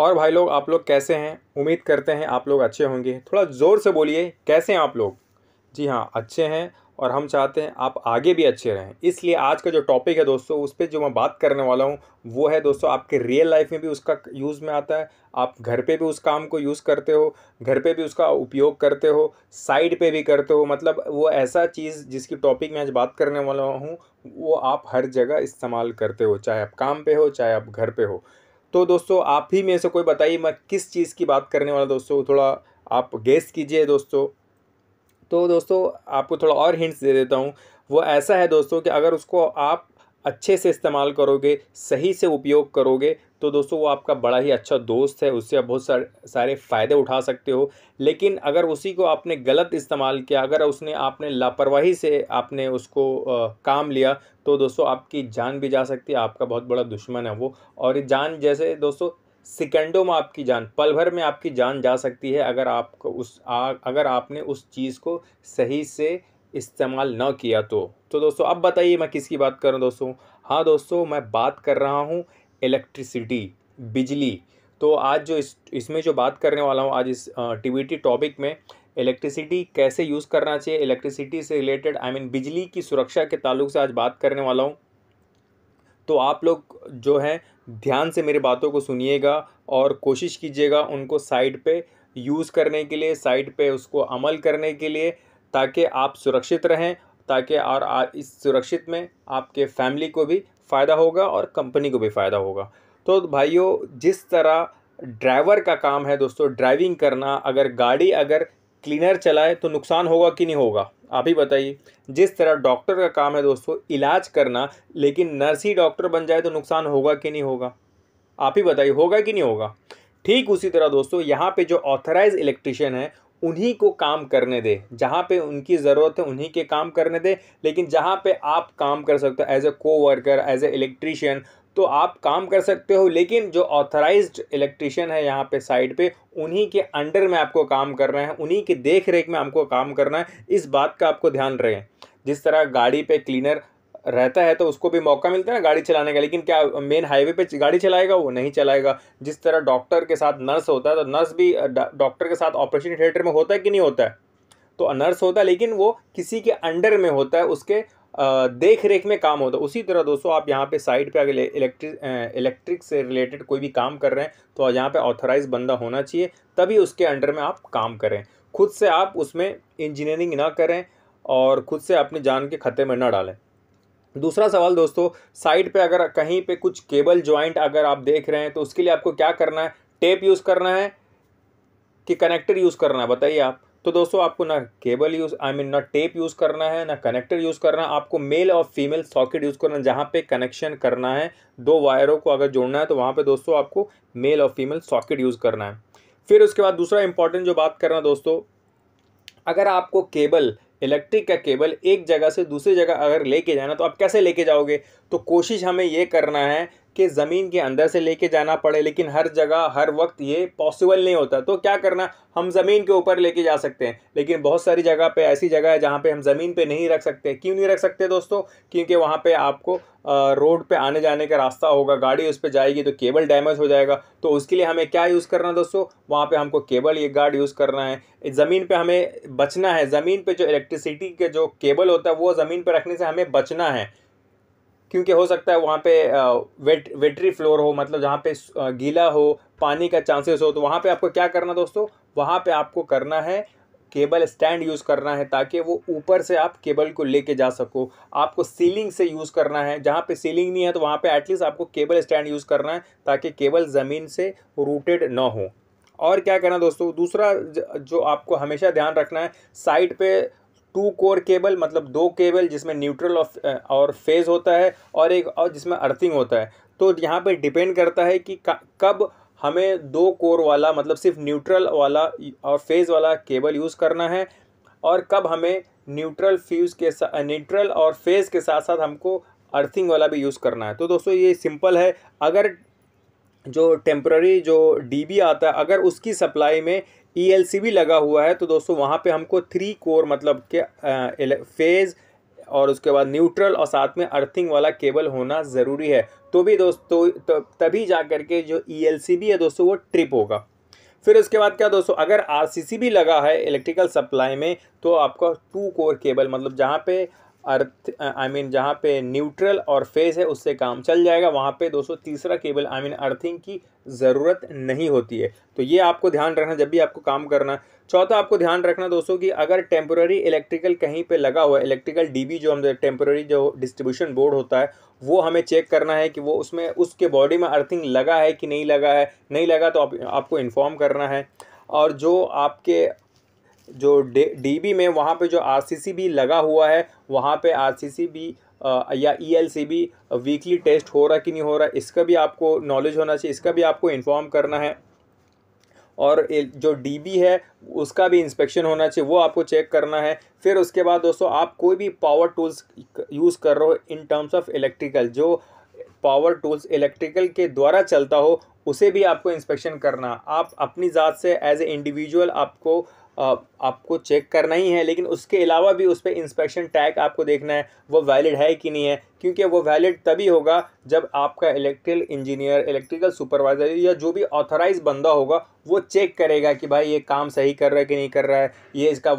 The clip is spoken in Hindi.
और भाई लोग आप लोग कैसे हैं उम्मीद करते हैं आप लोग अच्छे होंगे थोड़ा ज़ोर से बोलिए कैसे हैं आप लोग जी हाँ अच्छे हैं और हम चाहते हैं आप आगे भी अच्छे रहें इसलिए आज का जो टॉपिक है दोस्तों उस पर जो मैं बात करने वाला हूँ वो है दोस्तों आपके रियल लाइफ में भी उसका यूज़ में आता है आप घर पे भी उस काम को यूज़ करते हो घर पे भी उसका उपयोग करते हो साइड पे भी करते हो मतलब वो ऐसा चीज़ जिसकी टॉपिक में आज बात करने वाला हूँ वो आप हर जगह इस्तेमाल करते हो चाहे आप काम पर हो चाहे आप घर पर हो तो दोस्तों आप ही में से कोई बताइए मैं किस चीज़ की बात करने वाला दोस्तों थोड़ा आप गेस कीजिए दोस्तों तो दोस्तों आपको थोड़ा और हिंट्स दे देता हूँ वो ऐसा है दोस्तों कि अगर उसको आप अच्छे से इस्तेमाल करोगे सही से उपयोग करोगे तो दोस्तों वो आपका बड़ा ही अच्छा दोस्त है उससे आप बहुत सारे सारे फ़ायदे उठा सकते हो लेकिन अगर उसी को आपने गलत इस्तेमाल किया अगर उसने आपने लापरवाही से आपने उसको आ, काम लिया तो दोस्तों आपकी जान भी जा सकती है आपका बहुत बड़ा दुश्मन है वो और ये जान जैसे दोस्तों सेकेंडों में आपकी जान पल भर में आपकी जान जा सकती है अगर आपको उस आ, अगर आपने उस चीज़ को सही से इस्तेमाल ना किया तो तो दोस्तों अब बताइए मैं किसकी बात कर रहा हूँ दोस्तों हाँ दोस्तों मैं बात कर रहा हूँ इलेक्ट्रिसिटी बिजली तो आज जो इस इसमें जो बात करने वाला हूँ आज इस टीवीटी टॉपिक में इलेक्ट्रिसिटी कैसे यूज़ करना चाहिए इलेक्ट्रिसिटी से रिलेटेड आई मीन बिजली की सुरक्षा के ताल्लुक से आज बात करने वाला हूँ तो आप लोग जो हैं ध्यान से मेरी बातों को सुनिएगा और कोशिश कीजिएगा उनको साइड पे यूज़ करने के लिए साइड पे उसको अमल करने के लिए ताकि आप सुरक्षित रहें ताकि और आ, इस सुरक्षित में आपके फैमिली को भी फ़ायदा होगा और कंपनी को भी फ़ायदा होगा तो भाइयों जिस तरह ड्राइवर का काम है दोस्तों ड्राइविंग करना अगर गाड़ी अगर क्लीनर चलाए तो नुकसान होगा कि नहीं होगा आप ही बताइए जिस तरह डॉक्टर का काम है दोस्तों इलाज करना लेकिन नर्स ही डॉक्टर बन जाए तो नुकसान होगा कि नहीं होगा आप ही बताइए होगा कि नहीं होगा ठीक उसी तरह दोस्तों यहाँ पे जो ऑथराइज इलेक्ट्रिशियन है उन्हीं को काम करने दे जहाँ पे उनकी ज़रूरत है उन्हीं के काम करने दे लेकिन जहाँ पे आप काम कर सकते हो एज ए को वर्कर एज ए इलेक्ट्रिशियन तो आप काम कर सकते हो लेकिन जो ऑथराइज्ड इलेक्ट्रिशियन है यहाँ पे साइड पे उन्हीं के अंडर में आपको काम करना है उन्हीं की देख रेख में आपको काम करना है इस बात का आपको ध्यान रहे जिस तरह गाड़ी पे क्लीनर रहता है तो उसको भी मौका मिलता है ना गाड़ी चलाने का लेकिन क्या मेन हाईवे पे गाड़ी चलाएगा वो नहीं चलाएगा जिस तरह डॉक्टर के साथ नर्स होता है तो नर्स भी डॉक्टर के साथ ऑपरेशन थिएटर में होता है कि नहीं होता है तो नर्स होता है लेकिन वो किसी के अंडर में होता है उसके देख रेख में काम होता है उसी तरह दोस्तों आप यहाँ पे साइड पे अगर इलेक्ट्रिक इलेक्ट्रिक से रिलेटेड कोई भी काम कर रहे हैं तो यहाँ पे ऑथराइज बंदा होना चाहिए तभी उसके अंडर में आप काम करें खुद से आप उसमें इंजीनियरिंग ना करें और खुद से अपनी जान के खतरे में ना डालें दूसरा सवाल दोस्तों साइड पे अगर कहीं पे कुछ केबल ज्वाइंट अगर आप देख रहे हैं तो उसके लिए आपको क्या करना है टेप यूज़ करना है कि कनेक्टर यूज़ करना है बताइए आप तो दोस्तों आपको ना केबल यूज़ आई मीन ना टेप यूज़ करना है ना कनेक्टर यूज़ करना है आपको मेल और फीमेल सॉकेट यूज़ करना है जहाँ पे कनेक्शन करना है दो वायरों को अगर जोड़ना है तो वहाँ पे दोस्तों आपको मेल और फीमेल सॉकेट यूज़ करना है फिर उसके बाद दूसरा इंपॉर्टेंट जो बात करना दोस्तों अगर आपको केबल इलेक्ट्रिक का केबल एक जगह से दूसरी जगह अगर लेके जाना तो आप कैसे लेके जाओगे तो कोशिश हमें ये करना है कि ज़मीन के अंदर से लेके जाना पड़े लेकिन हर जगह हर वक्त ये पॉसिबल नहीं होता तो क्या करना हम ज़मीन के ऊपर लेके जा सकते हैं लेकिन बहुत सारी जगह पे ऐसी जगह है जहाँ पे हम ज़मीन पे नहीं रख सकते क्यों नहीं रख सकते दोस्तों क्योंकि वहाँ पे आपको रोड पे आने जाने का रास्ता होगा गाड़ी उस पर जाएगी तो केबल डैमेज हो जाएगा तो उसके लिए हमें क्या यूज़ करना दोस्तों वहाँ पर हमको केबल ये गार्ड यूज़ करना है ज़मीन पर हमें बचना है ज़मीन पर जो इलेक्ट्रिसिटी के जो केबल होता है वो ज़मीन पर रखने से हमें बचना है क्योंकि हो सकता है वहाँ पे वेट वेटरी फ्लोर हो मतलब जहाँ पे गीला हो पानी का चांसेस हो तो वहाँ पे आपको क्या करना दोस्तों वहाँ पे आपको करना है केबल स्टैंड यूज़ करना है ताकि वो ऊपर से आप केबल को लेके जा सको आपको सीलिंग से यूज़ करना है जहाँ पे सीलिंग नहीं है तो वहाँ पे एटलीस्ट आपको केबल स्टैंड यूज़ करना है ताकि केबल ज़मीन से रूटेड ना हो और क्या करना दोस्तों दूसरा जो आपको हमेशा ध्यान रखना है साइड पे टू कोर केबल मतलब दो केबल जिसमें न्यूट्रल और फेज होता है और एक और जिसमें अर्थिंग होता है तो यहाँ पे डिपेंड करता है कि कब हमें दो कोर वाला मतलब सिर्फ न्यूट्रल वाला और फेज़ वाला केबल यूज़ करना है और कब हमें न्यूट्रल फ्यूज़ के साथ न्यूट्रल और फेज़ के साथ साथ हमको अर्थिंग वाला भी यूज़ करना है तो दोस्तों ये सिंपल है अगर जो टेम्प्ररी जो डीबी आता है अगर उसकी सप्लाई में ई e भी लगा हुआ है तो दोस्तों वहाँ पे हमको थ्री कोर मतलब के फेज़ और उसके बाद न्यूट्रल और साथ में अर्थिंग वाला केबल होना ज़रूरी है तो भी दोस्तों तो तभी जा कर के जो ई e भी है दोस्तों वो ट्रिप होगा फिर उसके बाद क्या दोस्तों अगर आरसीसी भी लगा है इलेक्ट्रिकल सप्लाई में तो आपका टू कोर केबल मतलब जहाँ पे अर्थ आई मीन जहाँ पे न्यूट्रल और फेज़ है उससे काम चल जाएगा वहाँ पे दोस्तों तीसरा केबल आई मीन अर्थिंग की ज़रूरत नहीं होती है तो ये आपको ध्यान रखना जब भी आपको काम करना चौथा आपको ध्यान रखना दोस्तों कि अगर टेम्पोररी इलेक्ट्रिकल कहीं पे लगा हुआ है इलेक्ट्रिकल डीबी जो हम टेम्पोररी जो डिस्ट्रीब्यूशन बोर्ड होता है वो हमें चेक करना है कि वो उसमें उसके बॉडी में अर्थिंग लगा है कि नहीं लगा है नहीं लगा तो आप, आपको इन्फॉर्म करना है और जो आपके जो डीबी में वहाँ पे जो आरसीसी भी लगा हुआ है वहाँ पे आरसीसी भी या ई भी वीकली टेस्ट हो रहा कि नहीं हो रहा इसका भी आपको नॉलेज होना चाहिए इसका भी आपको इन्फॉर्म करना है और जो डीबी है उसका भी इंस्पेक्शन होना चाहिए वो आपको चेक करना है फिर उसके बाद दोस्तों आप कोई भी पावर टूल्स यूज़ कर रहे हो इन टर्म्स ऑफ इलेक्ट्रिकल जो पावर टूल्स इलेक्ट्रिकल के द्वारा चलता हो उसे भी आपको इंस्पेक्शन करना आप अपनी ज़ात से एज ए इंडिविजुअल आपको आपको चेक करना ही है लेकिन उसके अलावा भी उस पर इंस्पेक्शन टैग आपको देखना है वो वैलिड है कि नहीं है क्योंकि वो वैलिड तभी होगा जब आपका इलेक्ट्रिकल इंजीनियर इलेक्ट्रिकल सुपरवाइजर या जो भी ऑथराइज बंदा होगा वो चेक करेगा कि भाई ये काम सही कर रहा है कि नहीं कर रहा है ये इसका